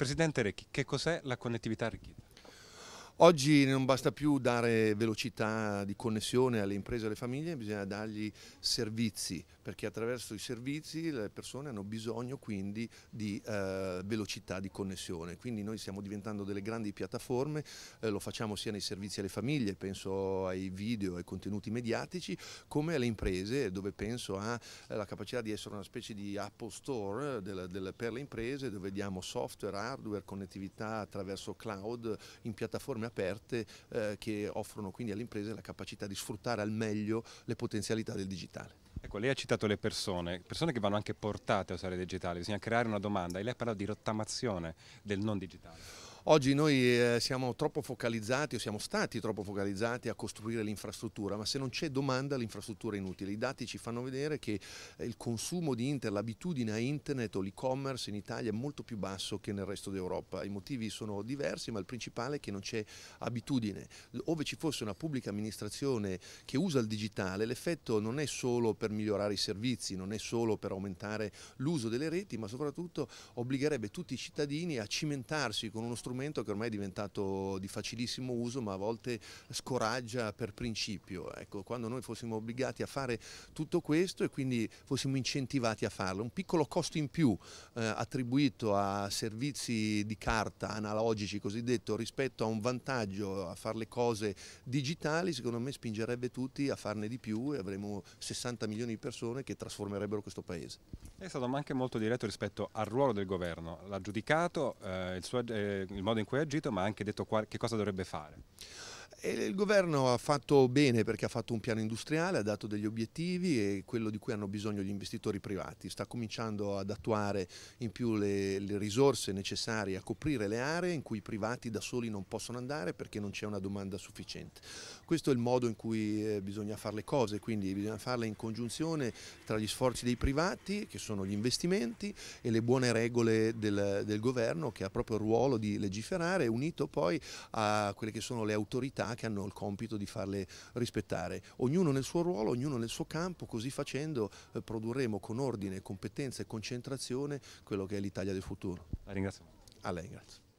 Presidente Recchi, che cos'è la connettività arricchita? Oggi non basta più dare velocità di connessione alle imprese e alle famiglie, bisogna dargli servizi, perché attraverso i servizi le persone hanno bisogno quindi di eh, velocità di connessione. Quindi noi stiamo diventando delle grandi piattaforme, eh, lo facciamo sia nei servizi alle famiglie, penso ai video, ai contenuti mediatici, come alle imprese, dove penso alla eh, capacità di essere una specie di Apple Store eh, del, del, per le imprese, dove diamo software, hardware, connettività attraverso cloud in piattaforme aperte eh, che offrono quindi alle imprese la capacità di sfruttare al meglio le potenzialità del digitale. Ecco, lei ha citato le persone, persone che vanno anche portate a usare il digitale, bisogna creare una domanda e lei ha parlato di rottamazione del non digitale. Oggi noi eh, siamo troppo focalizzati o siamo stati troppo focalizzati a costruire l'infrastruttura, ma se non c'è domanda l'infrastruttura è inutile. I dati ci fanno vedere che eh, il consumo di internet, l'abitudine a internet o l'e-commerce in Italia è molto più basso che nel resto d'Europa. I motivi sono diversi, ma il principale è che non c'è abitudine. Ove ci fosse una pubblica amministrazione che usa il digitale, l'effetto non è solo per migliorare i servizi, non è solo per aumentare l'uso delle reti, ma soprattutto obbligherebbe tutti i cittadini a cimentarsi con uno strumento strumento che ormai è diventato di facilissimo uso ma a volte scoraggia per principio. Ecco, quando noi fossimo obbligati a fare tutto questo e quindi fossimo incentivati a farlo, un piccolo costo in più eh, attribuito a servizi di carta analogici cosiddetto rispetto a un vantaggio a fare le cose digitali, secondo me spingerebbe tutti a farne di più e avremo 60 milioni di persone che trasformerebbero questo paese. È stato anche molto diretto rispetto al ruolo del governo, l'ha giudicato, eh, il suo, eh, il modo in cui ha agito, ma ha anche detto che cosa dovrebbe fare il governo ha fatto bene perché ha fatto un piano industriale, ha dato degli obiettivi e quello di cui hanno bisogno gli investitori privati. Sta cominciando ad attuare in più le, le risorse necessarie a coprire le aree in cui i privati da soli non possono andare perché non c'è una domanda sufficiente. Questo è il modo in cui eh, bisogna fare le cose, quindi bisogna farle in congiunzione tra gli sforzi dei privati, che sono gli investimenti, e le buone regole del, del governo che ha proprio il ruolo di legiferare, unito poi a quelle che sono le autorità che hanno il compito di farle rispettare, ognuno nel suo ruolo, ognuno nel suo campo, così facendo eh, produrremo con ordine, competenza e concentrazione quello che è l'Italia del futuro. La ringrazio. A lei, grazie.